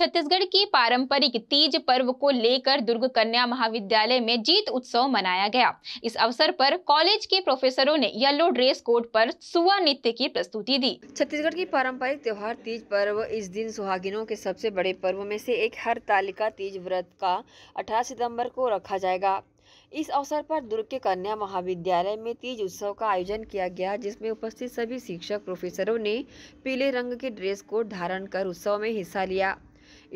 छत्तीसगढ़ की पारंपरिक तीज पर्व को लेकर दुर्ग कन्या महाविद्यालय में जीत उत्सव मनाया गया इस अवसर पर कॉलेज के प्रोफेसरों ने येलो ड्रेस कोड पर सुवा नृत्य की प्रस्तुति दी छत्तीसगढ़ की पारंपरिक त्योहार तीज पर्व इस दिन सुहागिनों के सबसे बड़े पर्व में से एक हर तालिका तीज व्रत का अठारह सितम्बर को रखा जाएगा इस अवसर पर दुर्ग के कन्या महाविद्यालय में तीज उत्सव का आयोजन किया गया जिसमें उपस्थित सभी शिक्षक प्रोफेसरों ने पीले रंग के ड्रेस कोड धारण कर उत्सव में हिस्सा लिया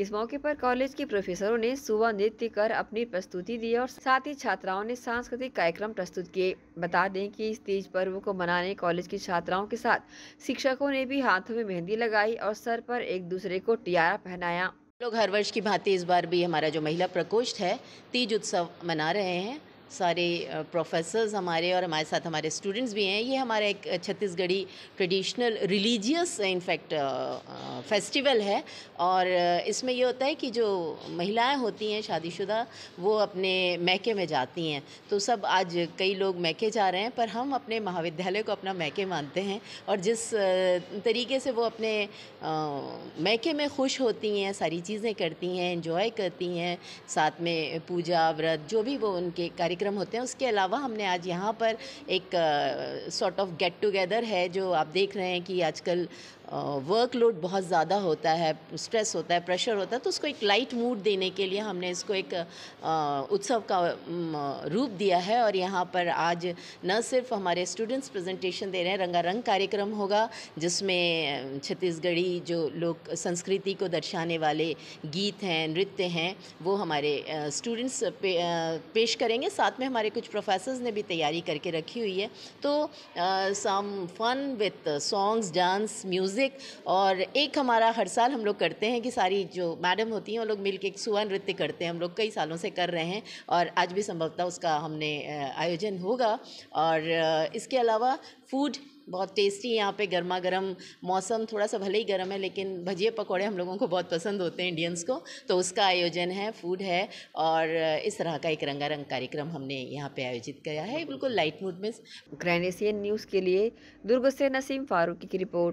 इस मौके पर कॉलेज के प्रोफेसरों ने सुबह नृत्य कर अपनी प्रस्तुति दी और साथ ही छात्राओं ने सांस्कृतिक कार्यक्रम प्रस्तुत किए बता दें कि इस तीज पर्व को मनाने कॉलेज की छात्राओं के साथ शिक्षकों ने भी हाथों में मेहंदी लगाई और सर पर एक दूसरे को टियारा पहनाया लोग हर वर्ष की भांति इस बार भी हमारा जो महिला प्रकोष्ठ है तीज उत्सव मना रहे हैं सारे प्रोफेसर्स हमारे और हमारे साथ हमारे स्टूडेंट्स भी हैं ये हमारा एक Chhattisgarhi traditional religious in fact festival है और इसमें ये होता है कि जो महिलाएं होती हैं शादीशुदा वो अपने मैके में जाती हैं तो सब आज कई लोग मैके जा रहे हैं पर हम अपने महाविद्यालय को अपना मैके मानते हैं और जिस तरीके से वो अपने मैके में खुश होती हैं सारी चीज़ें करती हैं इन्जॉय करती हैं साथ में पूजा व्रत जो भी वो उनके कार्य कार्यक्रम होते हैं उसके अलावा हमने आज यहाँ पर एक सॉर्ट ऑफ गेट टुगेदर है जो आप देख रहे हैं कि आजकल वर्कलोड बहुत ज़्यादा होता है स्ट्रेस होता है प्रेशर होता है तो उसको एक लाइट मूड देने के लिए हमने इसको एक उत्सव का रूप दिया है और यहाँ पर आज न सिर्फ हमारे स्टूडेंट्स प्रेजेंटेशन दे रहे हैं रंगारंग कार्यक्रम होगा जिसमें छत्तीसगढ़ी जो लोक संस्कृति को दर्शाने वाले गीत हैं नृत्य हैं वो हमारे स्टूडेंट्स पे, पेश करेंगे साथ में हमारे कुछ प्रोफेसर्स ने भी तैयारी करके रखी हुई है तो some fun with songs dance music music और एक हमारा हर साल हम लोग करते हैं कि सारी जो मैडम होती हैं वो लोग मिल के एक सुआ नृत्य करते हैं हम लोग कई सालों से कर रहे हैं और आज भी संभवतः उसका हमने आयोजन होगा और इसके अलावा फूड बहुत टेस्टी यहाँ पे गर्मा गर्म मौसम थोड़ा सा भले ही गर्म है लेकिन भजिए पकौड़े हम लोगों को बहुत पसंद होते हैं इंडियंस को तो उसका आयोजन है फूड है और इस तरह का एक रंगारंग कार्यक्रम हमने यहाँ पे आयोजित किया है बिल्कुल लाइट मूड में ग्रैंड एशियन न्यूज़ के लिए दुर्ग से नसीम फारूकी की रिपोर्ट